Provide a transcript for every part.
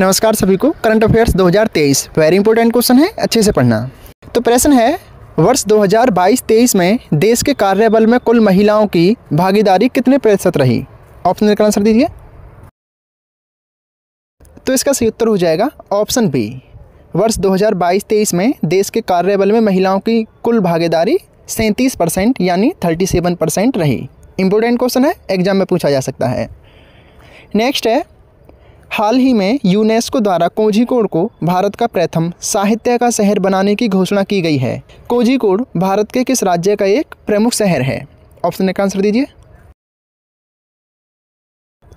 नमस्कार सभी को current affairs 2023 very important question है अच्छे से पढ़ना तो प्रश्न है वर्ष 2022-23 में देश के कार्यबल में कुल महिलाओं की भागीदारी कितने प्रतिशत रही ऑप्शन का आंसर दीजिए तो इसका सही उत्तर हो जाएगा ऑप्शन बी वर्ष 2022-23 में देश के कार्यबल में महिलाओं की कुल भागीदारी सैंतीस परसेंट यानी थर्टी सेवन परसेंट रही इंपॉर्टेंट क्वेश्चन है एग्जाम में पूछा जा सकता है नेक्स्ट है हाल ही में यूनेस्को द्वारा कोझिकोड को भारत का प्रथम साहित्य का शहर बनाने की घोषणा की गई है कोझिकोड भारत के किस राज्य का एक प्रमुख शहर है ऑप्शन एक आंसर दीजिए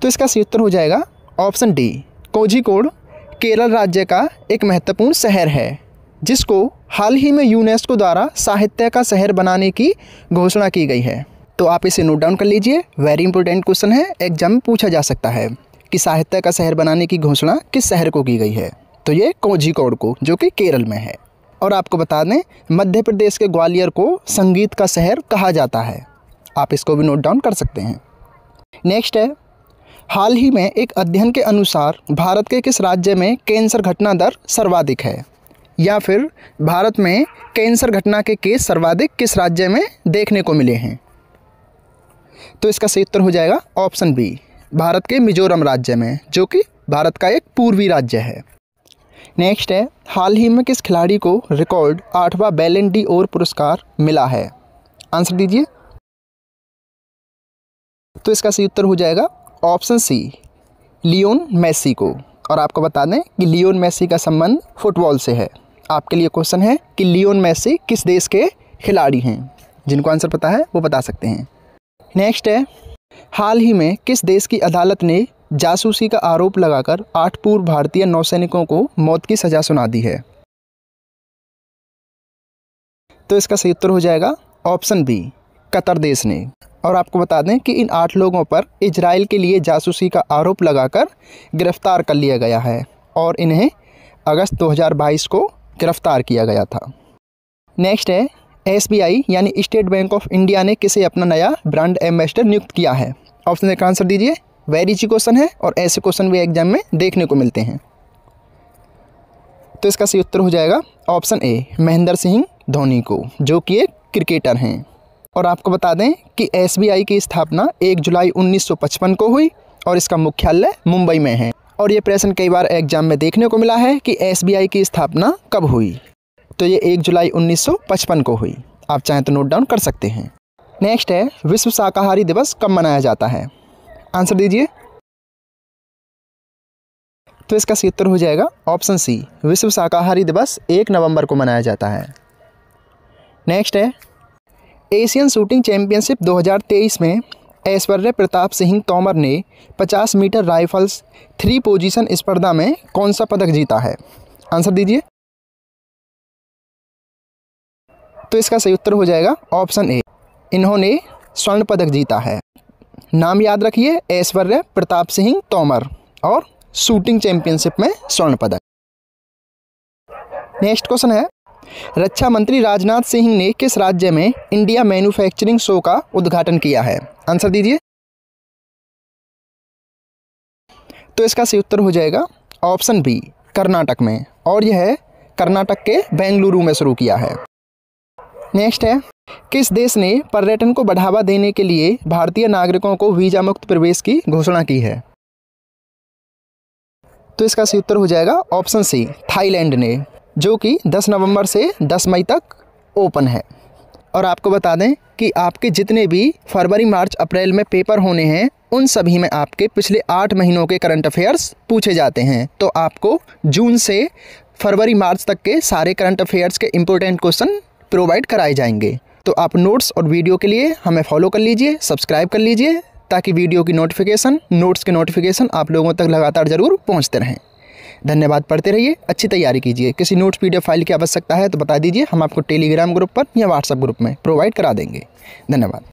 तो इसका सही उत्तर हो जाएगा ऑप्शन डी कोझिकोड केरल राज्य का एक महत्वपूर्ण शहर है जिसको हाल ही में यूनेस्को द्वारा साहित्य का शहर बनाने की घोषणा की गई है तो आप इसे नोट डाउन कर लीजिए वेरी इंपॉर्टेंट क्वेश्चन है एग्जाम में पूछा जा सकता है कि साहित्य का शहर बनाने की घोषणा किस शहर को की गई है तो ये कोझिकोड को जो कि केरल में है और आपको बता दें मध्य प्रदेश के ग्वालियर को संगीत का शहर कहा जाता है आप इसको भी नोट डाउन कर सकते हैं नेक्स्ट है हाल ही में एक अध्ययन के अनुसार भारत के किस राज्य में कैंसर घटना दर सर्वाधिक है या फिर भारत में कैंसर घटना के केस सर्वाधिक किस राज्य में देखने को मिले हैं तो इसका सही उत्तर हो जाएगा ऑप्शन बी भारत के मिजोरम राज्य में जो कि भारत का एक पूर्वी राज्य है नेक्स्ट है हाल ही में किस खिलाड़ी को रिकॉर्ड आठवां बैलेंडी डी और पुरस्कार मिला है आंसर दीजिए तो इसका सही उत्तर हो जाएगा ऑप्शन सी लियोन मेसी को और आपको बता दें कि लियोन मेसी का संबंध फुटबॉल से है आपके लिए क्वेश्चन है कि लियोन मेसी किस देश के खिलाड़ी हैं जिनको आंसर पता है वो बता सकते हैं नेक्स्ट है हाल ही में किस देश की अदालत ने जासूसी का आरोप लगाकर आठ पूर्व भारतीय नौसैनिकों को मौत की सज़ा सुना दी है तो इसका सही उत्तर हो जाएगा ऑप्शन बी कतर देश ने और आपको बता दें कि इन आठ लोगों पर इजराइल के लिए जासूसी का आरोप लगाकर गिरफ्तार कर लिया गया है और इन्हें अगस्त 2022 को गिरफ्तार किया गया था नेक्स्ट है एसबीआई यानी स्टेट बैंक ऑफ इंडिया ने किसे अपना नया ब्रांड एम्बेसडर नियुक्त किया है ऑप्शन का आंसर दीजिए वेरी इजी क्वेश्चन है और ऐसे क्वेश्चन भी एग्जाम में देखने को मिलते हैं तो इसका सही उत्तर हो जाएगा ऑप्शन ए महेंद्र सिंह धोनी को जो कि एक क्रिकेटर हैं और आपको बता दें कि एस की स्थापना एक जुलाई उन्नीस को हुई और इसका मुख्यालय मुंबई में है और ये प्रश्न कई बार एग्जाम में देखने को मिला है कि एसबीआई की स्थापना कब हुई तो ये एक जुलाई 1955 को हुई आप चाहें तो नोट डाउन कर सकते हैं नेक्स्ट है विश्व शाकाहारी दिवस कब मनाया जाता है आंसर दीजिए तो इसका सही उत्तर हो जाएगा ऑप्शन सी विश्व शाकाहारी दिवस एक नवंबर को मनाया जाता है नेक्स्ट है एशियन शूटिंग चैंपियनशिप 2023 में ऐश्वर्य प्रताप सिंह तोमर ने 50 मीटर राइफल्स थ्री पोजीशन स्पर्धा में कौन सा पदक जीता है आंसर दीजिए तो इसका सही उत्तर हो जाएगा ऑप्शन ए इन्होंने स्वर्ण पदक जीता है नाम याद रखिए ऐश्वर्य प्रताप सिंह तोमर और शूटिंग चैंपियनशिप में स्वर्ण पदक नेक्स्ट क्वेश्चन है रक्षा मंत्री राजनाथ सिंह ने किस राज्य में इंडिया मैन्युफैक्चरिंग शो का उद्घाटन किया है आंसर दीजिए तो इसका सही उत्तर हो जाएगा ऑप्शन बी कर्नाटक में और यह कर्नाटक के बेंगलुरु में शुरू किया है नेक्स्ट है किस देश ने पर्यटन को बढ़ावा देने के लिए भारतीय नागरिकों को वीजा मुक्त प्रवेश की घोषणा की है तो इसका सही उत्तर हो जाएगा ऑप्शन सी थाईलैंड ने जो कि 10 नवंबर से 10 मई तक ओपन है और आपको बता दें कि आपके जितने भी फरवरी मार्च अप्रैल में पेपर होने हैं उन सभी में आपके पिछले आठ महीनों के करंट अफेयर्स पूछे जाते हैं तो आपको जून से फरवरी मार्च तक के सारे करंट अफेयर्स के इम्पोर्टेंट क्वेश्चन प्रोवाइड कराए जाएंगे तो आप नोट्स और वीडियो के लिए हमें फॉलो कर लीजिए सब्सक्राइब कर लीजिए ताकि वीडियो की नोटिफिकेशन नोट्स के नोटिफिकेशन आप लोगों तक लगातार ज़रूर पहुँचते रहें धन्यवाद पढ़ते रहिए अच्छी तैयारी कीजिए किसी नोट्स पी फाइल की आवश्यकता है तो बता दीजिए हम आपको टेलीग्राम ग्रुप पर या व्हाट्सएप ग्रुप में प्रोवाइड करा देंगे धन्यवाद